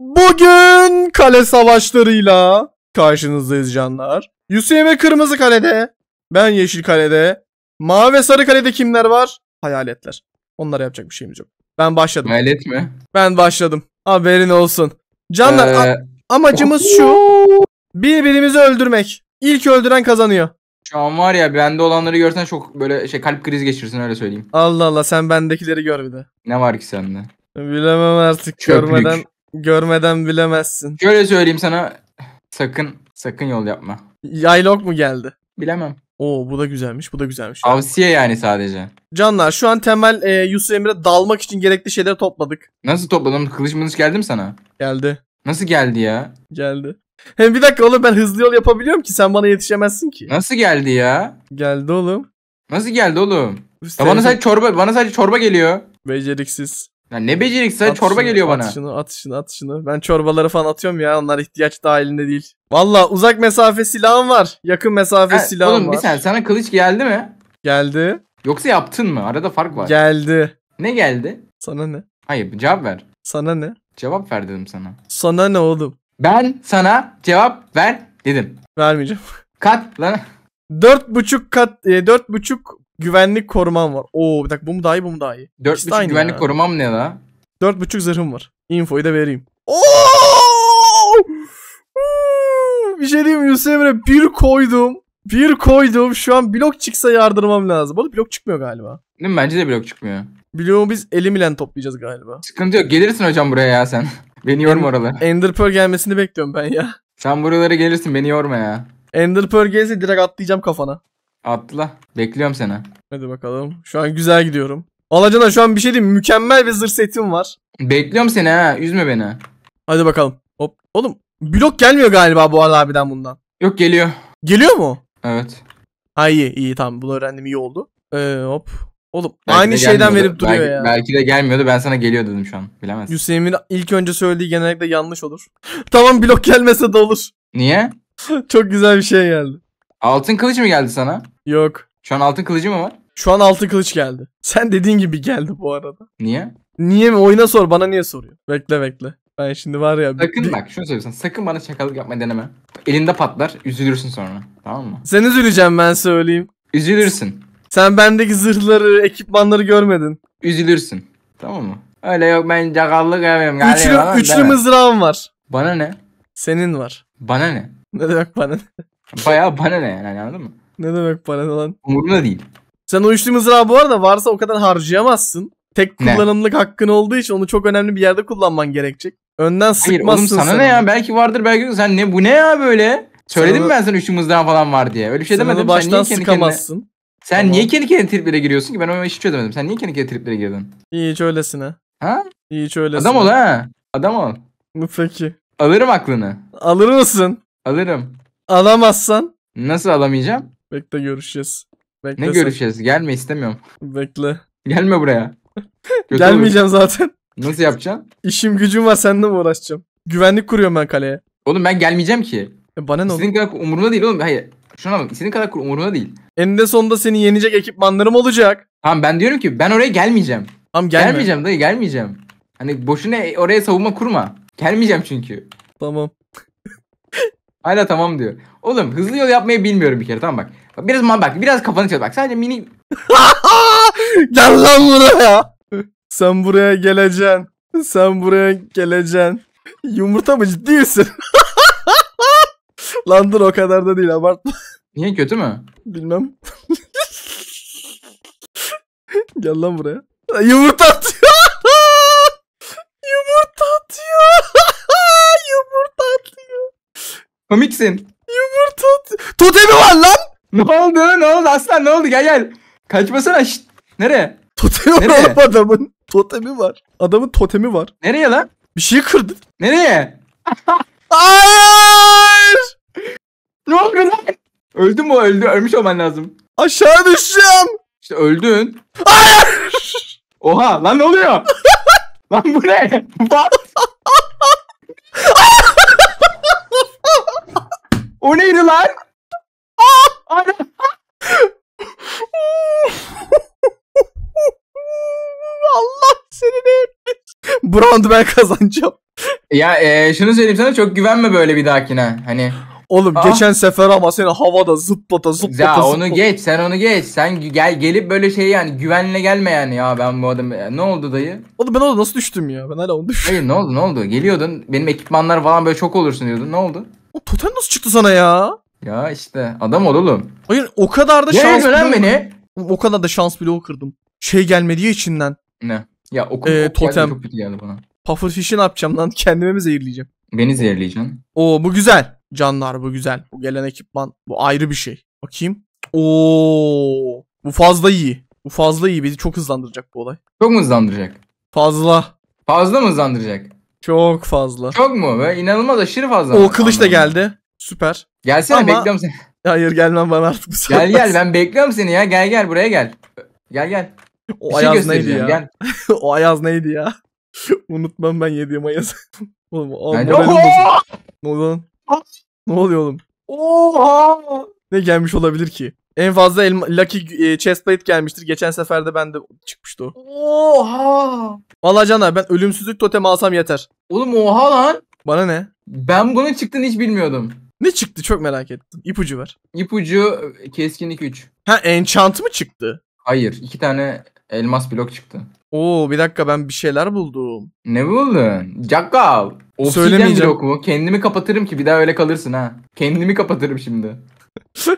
Bugün kale savaşlarıyla karşınızdayız canlar. Hüseyin Kırmızı Kale'de, ben Yeşil Kale'de, Mavi ve Sarı Kale'de kimler var? Hayaletler. Onlara yapacak bir şeyimiz yok. Ben başladım. Hayalet mi? Ben başladım. Haberin olsun. Canlar ee... amacımız şu. Birbirimizi öldürmek. İlk öldüren kazanıyor. Şu an var ya bende olanları görsen çok böyle şey kalp krizi geçirsin öyle söyleyeyim. Allah Allah sen bendekileri gör bir de. Ne var ki sende? Bilemem artık Çöplük. görmeden Görmeden bilemezsin. Şöyle söyleyeyim sana. Sakın sakın yol yapma. Yaylok mu geldi? Bilemem. Oo bu da güzelmiş bu da güzelmiş. Tavsiye yani sadece. Canlar şu an temel e, Yusuf Emre dalmak için gerekli şeyleri topladık. Nasıl topladım? Kılıç mılıç geldi mi sana? Geldi. Nasıl geldi ya? Geldi. Hem bir dakika oğlum ben hızlı yol yapabiliyorum ki sen bana yetişemezsin ki. Nasıl geldi ya? Geldi oğlum. Nasıl geldi oğlum? Ya bana sadece çorba bana sadece çorba geliyor. Beceriksiz. Ya ne beceriksiz çorba şunu, geliyor bana. At şunu at şunu at şunu. Ben çorbaları falan atıyorum ya onlar ihtiyaç dahilinde değil. Valla uzak mesafe silahım var. Yakın mesafe ha, silahım oğlum, var. Oğlum bir sen sana kılıç geldi mi? Geldi. Yoksa yaptın mı? Arada fark var. Geldi. Ne geldi? Sana ne? Hayır cevap ver. Sana ne? Cevap ver dedim sana. Sana ne oğlum? Ben sana cevap ver dedim. Vermeyeceğim. Kat lan. Dört buçuk kat, e, dört buçuk güvenlik koruman var. Oo bir dakika bu mu daha iyi bu mu daha iyi? 4.5 işte güvenlik ya. korumam ne la? 4.5 zırhım var. Infoyu da vereyim. Oo! bir şey diyeyim Yusuf Emre bir koydum. Bir koydum. Şu an blok çıksa yardırmam lazım. Oğlum blok çıkmıyor galiba. Değil Bence de blok çıkmıyor. Bloğu biz elim toplayacağız galiba. Sıkıntı yok. Gelirsin hocam buraya ya sen. Beni yorma en oralara. Ender Pearl gelmesini bekliyorum ben ya. Sen buralara gelirsin beni yorma ya. Ender Pearl gelse direkt atlayacağım kafana. Atla. Bekliyorum seni. Hadi bakalım. Şu an güzel gidiyorum. Alacana şu an bir şey diyeyim. Mükemmel bir zırh setim var. Bekliyorum seni ha. Üzme beni. Hadi bakalım. Hop. Oğlum blok gelmiyor galiba bu arada abiden bundan. Yok geliyor. Geliyor mu? Evet. Ha iyi iyi tamam bunu öğrendim iyi oldu. Ee, hop. Oğlum belki aynı şeyden verip duruyor ya. Belki de gelmiyordu ben sana geliyor dedim şu an bilemezsin. Hüseyin'in ilk önce söylediği genellikle yanlış olur. tamam blok gelmese de olur. Niye? Çok güzel bir şey geldi. Altın kılıç mı geldi sana? Yok. Şu an altın kılıcı mı var? Şu an altın kılıç geldi. Sen dediğin gibi geldi bu arada. Niye? Niye mi? Oyuna sor. Bana niye soruyor? Bekle bekle. Ben şimdi var ya. Sakın bir... bak şunu söylüyorsan. Sakın bana çakallık yapmayı deneme. Elinde patlar. Üzülürsün sonra. Tamam mı? Sen üzüleceğim ben söyleyeyim. Üzülürsün. Sen bendeki zırhları, ekipmanları görmedin. Üzülürsün. Tamam mı? Öyle yok ben çakallık yapıyorum. Üçlü, üçlü mızrağım var. Bana ne? Senin var. Bana ne? Ne demek bana ne? Bayağı bana ne yani anladın mı? Ne demek bana ne lan? Umurumda değil. Sen o üçlü mızrağı bu arada varsa o kadar harcayamazsın. Tek Ne? kullanımlık hakkın olduğu için onu çok önemli bir yerde kullanman gerekecek. Önden Hayır oğlum sana sen ne onu. ya? Belki vardır belki yok. Sen ne bu ne ya böyle? Söyledim Sana- mi ben sana üçümüzden falan var diye. Öyle bir şey Sen onu demedim. Sen baştan niye kendi kendine, sen Tamam. niye kendi kendine triplere giriyorsun ki? Ben o hiç çözemedim. Sen niye kendi kendine triplere girdin? İyi hiç öylesine. Ha? İyi hiç öylesine. Adam ol ha. Adam ol. Peki. Alırım aklını. Alır mısın? Alırım. Alamazsan. Nasıl alamayacağım? Bekle görüşeceğiz. Bekle ne sen. görüşeceğiz? Gelme istemiyorum. Bekle. Gelme buraya. Gelmeyeceğim zaten. Nasıl yapacaksın? İşim gücüm var seninle mi uğraşacağım? Güvenlik kuruyorum ben kaleye. Oğlum ben gelmeyeceğim ki. E bana ne Senin kadar umurumda değil oğlum. Hayır. Şuna bak. Senin kadar umurumda değil. Eninde sonunda seni yenecek ekipmanlarım olacak. Tamam ben diyorum ki ben oraya gelmeyeceğim. Tamam gelme. Gelmeyeceğim dayı gelmeyeceğim. Hani boşuna oraya savunma kurma. Gelmeyeceğim çünkü. Tamam. Hala tamam diyor. Oğlum hızlı yol yapmayı bilmiyorum bir kere tamam bak. bak biraz man bak biraz kafanı çal bak sadece mini. Gel lan buraya. Sen buraya geleceksin. Sen buraya geleceksin. Yumurta mı ciddi lan dur o kadar da değil abartma. Niye kötü mü? Bilmem. Gel lan buraya. Yumurta atıyor. Komiksin. Yumurta. Totemi var lan. Ne oldu? Ne oldu? Aslan ne oldu? Gel gel. Kaçmasana. Şşt. Nereye? Totemi Nereye? var adamın. Totemi var. Adamın totemi var. Nereye lan? Bir şey kırdı. Nereye? Hayır! Ne oldu lan? Öldü mü? Öldü. Ölmüş olman lazım. Aşağı düşeceğim. İşte öldün. Hayır! Oha lan ne oluyor? lan bu ne? What? O neydi lan? Ah! Allah seni ne Brown'du ben kazanacağım. Ya e, şunu söyleyeyim sana çok güvenme böyle bir dahakine. Hani Oğlum Aa. geçen sefer ama seni havada zıplata zıplata ya zıplata. onu geç sen onu geç. Sen gel gelip böyle şey yani güvenle gelme yani ya ben bu adam e, ne oldu dayı? Oğlum ben orada nasıl düştüm ya? Ben hala onu düştüm. Hayır ne oldu ne oldu? Geliyordun benim ekipmanlar falan böyle çok olursun diyordun. Ne oldu? Totem nasıl çıktı sana ya? Ya işte adam ol oğlum. Hayır o kadar da şans lan beni. O kadar da şans bloğu kırdım. Şey gelmediği içinden. Ne? Ya okul ee, totem. çok kötü geldi bana. Pufferfish'i ne yapacağım lan? Kendime mi zehirleyeceğim? Beni zehirleyeceksin. Oo bu güzel. Canlar bu güzel. Bu gelen ekipman bu ayrı bir şey. Bakayım. Oo bu fazla iyi. Bu fazla iyi. Bizi çok hızlandıracak bu olay. Çok mu hızlandıracak? Fazla. Fazla mı hızlandıracak? Çok fazla. Çok mu? Ve inanılmaz aşırı fazla. O kılıç da geldi. Süper. Gelsene Ama... bekliyorum seni. Hayır gelmem bana artık bu Gel gel ben bekliyorum seni ya. Gel gel buraya gel. Gel gel. O bir şey ayaz neydi ya? Gel. o ayaz neydi ya? Unutmam ben yediğim ayaz. oğlum o Bence... Ne oluyor? Ne oluyor oğlum? Oha! Ne gelmiş olabilir ki? En fazla elma, Lucky e, chestplate gelmiştir. Geçen seferde bende de çıkmıştı o. Oha! Vallahi canlar ben ölümsüzlük totemi alsam yeter. Oğlum oha lan. Bana ne? Ben bunun çıktığını hiç bilmiyordum. Ne çıktı çok merak ettim. İpucu var. İpucu e, keskinlik 3. Ha enchant mı çıktı? Hayır. iki tane elmas blok çıktı. Oo bir dakika ben bir şeyler buldum. Ne buldun? Jackal. Obsidian blok Kendimi kapatırım ki bir daha öyle kalırsın ha. Kendimi kapatırım şimdi.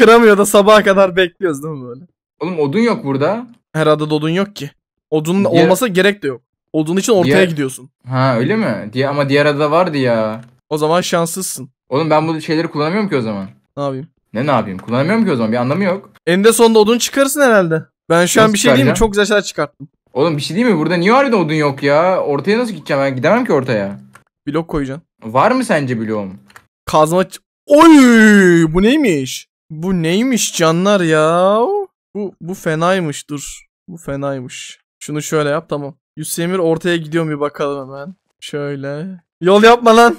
Kıramıyor da sabaha kadar bekliyoruz değil mi böyle? Oğlum odun yok burada. Her adada odun yok ki. Odun Diğer- olmasa gerek de yok. Odun için ortaya Diğer- gidiyorsun. Ha öyle mi? Diye ama diğer adada vardı ya. O zaman şanssızsın. Oğlum ben bu şeyleri kullanamıyorum ki o zaman. Ne yapayım? Ne ne yapayım? Kullanamıyorum ki o zaman. Bir anlamı yok. Eninde sonunda odun çıkarırsın herhalde. Ben şu an bir şey diyeyim mi? Çok güzel şeyler çıkarttım. Oğlum bir şey değil mi? Burada niye harbiden odun yok ya? Ortaya nasıl gideceğim ben? Gidemem ki ortaya. Blok koyacaksın. Var mı sence bloğum? Kazma... Oy! Bu neymiş? Bu neymiş canlar ya? Bu, bu fenaymış dur. Bu fenaymış. Şunu şöyle yap tamam. Yusemir ortaya gidiyor bir bakalım hemen. Şöyle. Yol yapma lan.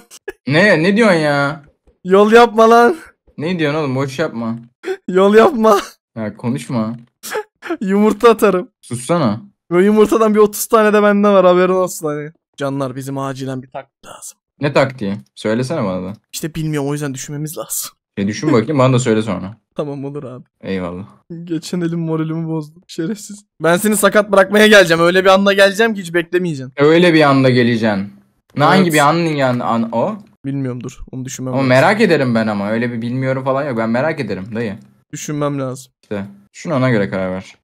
Ne? Ne diyorsun ya? Yol yapma lan. Ne diyorsun oğlum? Boş yapma. Yol yapma. Ya konuşma. Yumurta atarım. Sussana. Ve yumurtadan bir 30 tane de bende var haberin olsun hani. Canlar bizim acilen bir taktik lazım. Ne taktiği? Söylesene bana da. İşte bilmiyorum o yüzden düşünmemiz lazım. E düşün bakayım bana da söyle sonra. Tamam olur abi. Eyvallah. Geçen elim moralimi bozdu. Şerefsiz. Ben seni sakat bırakmaya geleceğim. Öyle bir anda geleceğim ki hiç beklemeyeceksin. Öyle bir anda geleceksin. Ne Evet. hangi bir an, yan- an o? Bilmiyorum dur. Onu düşünmem Ama lazım. merak ederim ben ama. Öyle bir bilmiyorum falan yok. Ben merak ederim dayı. Düşünmem lazım. İşte. Şunu ona göre karar ver.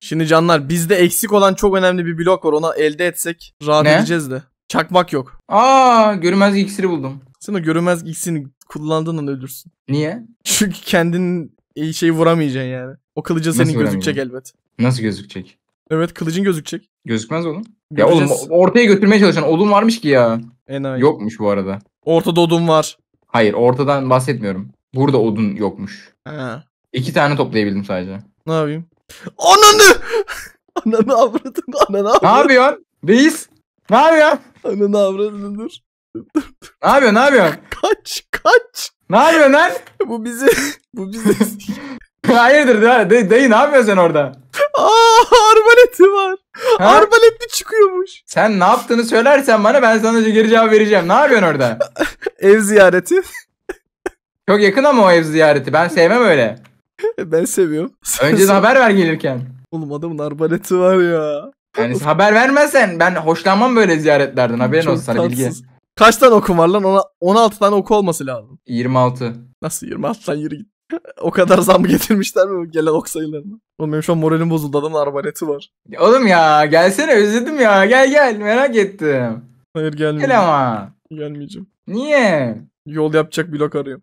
Şimdi canlar bizde eksik olan çok önemli bir blok var. Ona elde etsek rahat Ne? edeceğiz de. Çakmak yok. Aa, görünmez iksiri buldum. Sen o görünmez gitsin kullandığın an ölürsün. Niye? Çünkü kendin e, şeyi vuramayacaksın yani. O kılıcı senin gözükecek elbet. Nasıl gözükecek? Evet kılıcın gözükecek. Gözükmez oğlum. Ya oğlum ortaya götürmeye çalışan odun varmış ki ya. En Enayi. Yokmuş bu arada. Ortada odun var. Hayır ortadan bahsetmiyorum. Burada odun yokmuş. Ha. İki tane toplayabildim sadece. Ne yapayım? Ananı! Ananı avradın, ananı avradın. Ne yapıyorsun? Reis! Ne yapıyorsun? Ananı avradın dur ne yapıyorsun? Ne yapıyorsun? Kaç kaç. Ne yapıyorsun lan? bu bizi bu bizi. Hayırdır dayı, dayı ne yapıyorsun sen orada? Aa arbaleti var. Ha? Arbaletli çıkıyormuş. Sen ne yaptığını söylersen bana ben sana geri cevap vereceğim. Ne yapıyorsun orada? ev ziyareti. Çok yakın ama o ev ziyareti. Ben sevmem öyle. E, ben seviyorum. Önce haber ver gelirken. Oğlum adamın arbaleti var ya. Yani haber vermezsen ben hoşlanmam böyle ziyaretlerden. Haberin Çok olsun sana bilgi. Kaç tane okum var lan? Ona, 16 tane oku olması lazım. 26. Nasıl 26 tane yürü git. o kadar zam getirmişler mi gelen ok sayılarına? Oğlum benim şu an moralim bozuldu adamın arbaleti var. Oğlum ya gelsene özledim ya gel gel merak ettim. Hayır gelmeyeceğim. Gel ama. Gelmeyeceğim. Niye? Yol yapacak blok arıyorum.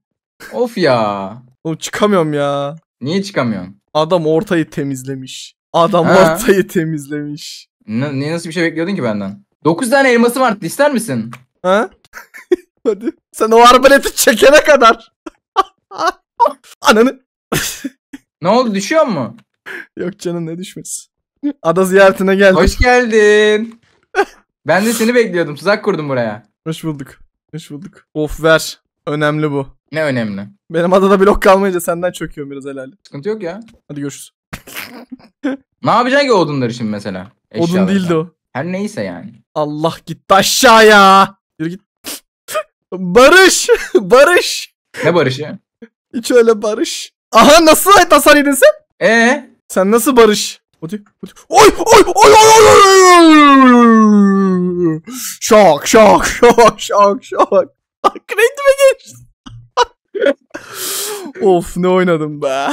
Of ya. Oğlum çıkamıyorum ya. Niye çıkamıyorsun? Adam ortayı temizlemiş. Adam ha. ortayı temizlemiş. Ne, ne nasıl bir şey bekliyordun ki benden? 9 tane elması var ister misin? Ha? Hadi. Sen o arbaleti çekene kadar. Ananı. ne oldu düşüyor mu? Yok canım ne düşmesi. Ada ziyaretine geldik. Hoş geldin. ben de seni bekliyordum. Tuzak kurdum buraya. Hoş bulduk. Hoş bulduk. Of ver. Önemli bu. Ne önemli? Benim adada blok kalmayınca senden çöküyorum biraz helal. Sıkıntı yok ya. Hadi görüşürüz. ne yapacaksın ki odunları şimdi mesela? Eşyalarla. Odun değildi o. Her neyse yani. Allah gitti aşağıya git. barış. barış. Ne Barışı? ya? Hiç öyle barış. Aha nasıl hasar yedin sen? Ee? Sen nasıl barış? Hadi, hadi. Oy oy oy oy oy. oy, oy, oy, Şok şok şok şok şok. Kredime geç. of ne oynadım be.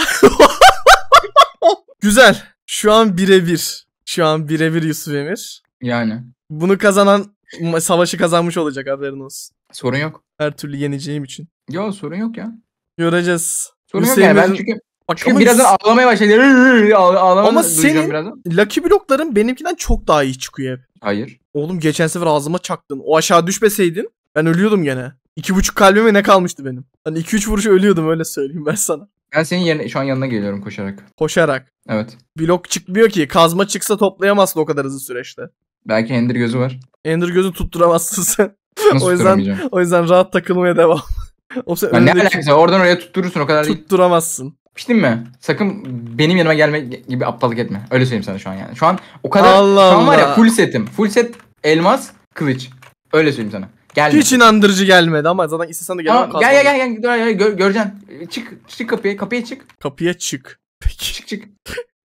Güzel. Şu an birebir. Şu an birebir Yusuf Emir. Yani. Bunu kazanan savaşı kazanmış olacak haberin olsun. Sorun yok. Her türlü yeneceğim için. Yok sorun yok ya. Göreceğiz. Sorun Hüseyin yok yani ben çünkü Bak Çünkü birazdan ağlamaya başladı. ama senin birazdan. Lucky blokların benimkinden çok daha iyi çıkıyor hep. Hayır. Oğlum geçen sefer ağzıma çaktın. O aşağı düşmeseydin ben ölüyordum gene. İki buçuk kalbime ne kalmıştı benim? Hani iki üç vuruş ölüyordum öyle söyleyeyim ben sana. Ben senin yerine, şu an yanına geliyorum koşarak. Koşarak. Evet. Blok çıkmıyor ki. Kazma çıksa toplayamazsın o kadar hızlı süreçte. Belki Ender gözü var. Ender gözü tutturamazsın sen. Nasıl o yüzden o yüzden rahat takılmaya devam. o sen ya ne alakası oradan oraya tutturursun o kadar değil. Tutturamazsın. Piştin mi? Sakın benim yanıma gelme gibi aptallık etme. Öyle söyleyeyim sana şu an yani. Şu an o kadar Allah şu an var ya full setim. Full set elmas kılıç. Öyle söyleyeyim sana. Gelmedi. Hiç inandırıcı gelmedi ama zaten istesen de gelmem. Tamam, gel, gel gel gel gel gör, göreceksin. Çık çık kapıya kapıya çık. Kapıya çık. Peki. Çık çık.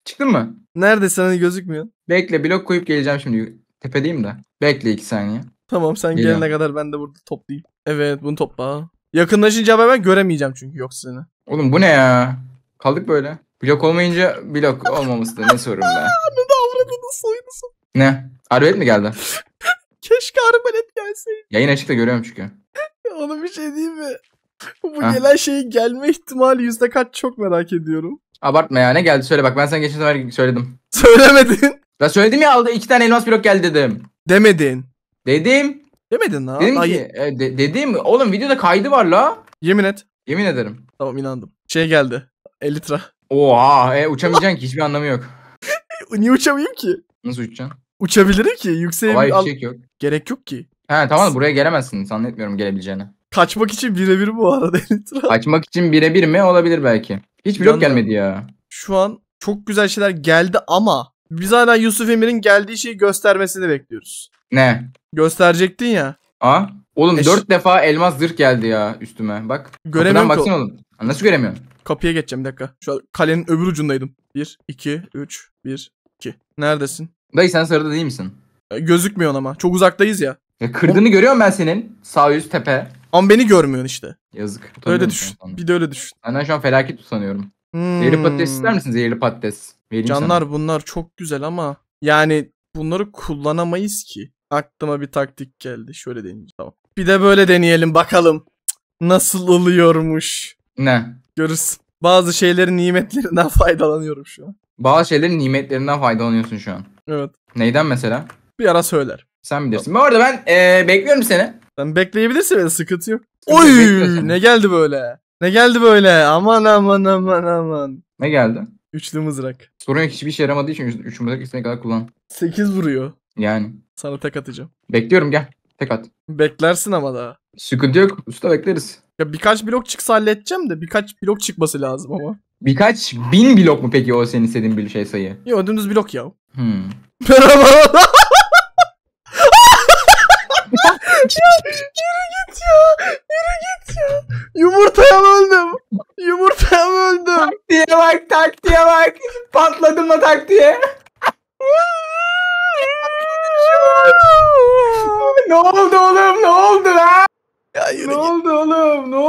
Çıktın mı? Nerede sana hani gözükmüyor. Bekle blok koyup geleceğim şimdi. Tepedeyim de. Bekle iki saniye. Tamam sen Geliyorum. gelene kadar ben de burada toplayayım. Evet bunu topla. Yakınlaşınca ben göremeyeceğim çünkü yok seni. Oğlum bu ne ya? Kaldık böyle. Blok olmayınca blok olmaması da ne sorun be. ne de avradının soyunusu. Ne? Arbelet mi geldi? Keşke arbelet gelseydi. Yayın açıkta görüyorum çünkü. Ona bir şey diyeyim mi? Bu ha. gelen şeyin gelme ihtimali yüzde kaç çok merak ediyorum. Abartma ya ne geldi söyle bak ben sana geçen sefer söyledim. Söylemedin. Ben söyledim ya aldı iki tane elmas blok geldi dedim. Demedin. Dedim. Demedin lan. Dedim Ay- ki e, de- dedim oğlum videoda kaydı var la. Yemin et. Yemin ederim. Tamam inandım. Şey geldi. Elitra. lira. Oha e, uçamayacaksın ki hiçbir anlamı yok. Niye uçamayayım ki? Nasıl uçacaksın? Uçabilirim ki. Yükseğe bir al- şey yok. Gerek yok ki. He tamam buraya gelemezsin zannetmiyorum gelebileceğini. Kaçmak için birebir bu arada 50 lira. Açmak için birebir mi olabilir belki. Hiç blok gelmedi ya. Şu an çok güzel şeyler geldi ama biz hala Yusuf Emir'in geldiği şeyi göstermesini bekliyoruz. Ne? Gösterecektin ya. Aa? Oğlum Eş... 4 defa elmas zırh geldi ya üstüme. Bak. Göremiyorum baksana oğlum. nasıl göremiyorsun? Kapıya geçeceğim bir dakika. Şu an kalenin öbür ucundaydım. 1, 2, 3, 1, 2. Neredesin? Dayı sen sarıda değil misin? E, gözükmüyorsun ama. Çok uzaktayız ya. ya kırdığını o... görüyorum ben senin. Sağ yüz tepe. Ama beni görmüyorsun işte. Yazık. Öyle düşün. Bir de öyle düşün. Benden şu an felaket sanıyorum. Hmm. Zehirli patates hmm. ister misin? Zehirli patates. Vereyim Canlar sana. bunlar çok güzel ama yani bunları kullanamayız ki. Aklıma bir taktik geldi. Şöyle deneyeceğim. Tamam. Bir de böyle deneyelim bakalım. Nasıl oluyormuş. Ne? Görürsün. Bazı şeylerin nimetlerinden faydalanıyorum şu an. Bazı şeylerin nimetlerinden faydalanıyorsun şu an. Evet. Neyden mesela? Bir ara söyler. Sen bilirsin. Tamam. Bu arada ben ee, bekliyorum seni. Sen bekleyebilirsin beni sıkıntı yok. Oy ne geldi böyle? Ne geldi böyle? Aman aman aman aman. Ne geldi? Üçlü mızrak. Sorun hiçbir şey yaramadığı için üç, üç mızrak istediğine kadar kullan. Sekiz vuruyor. Yani. Sana tek atacağım. Bekliyorum gel. Tek at. Beklersin ama daha. Sıkıntı yok. Usta bekleriz. Ya birkaç blok çıksa halledeceğim de birkaç blok çıkması lazım ama. Birkaç bin blok mu peki o senin istediğin bir şey sayı? Yok dümdüz blok ya. Hmm. Merhaba. ya yürü git ya. Yürü git ya. Yumurtaya öldü. Tam öldüm. Taktiğe bak taktiğe bak. Patladım da taktiğe. ne oldu oğlum ne oldu lan? Ya, ne git. oldu oğlum ne oldu?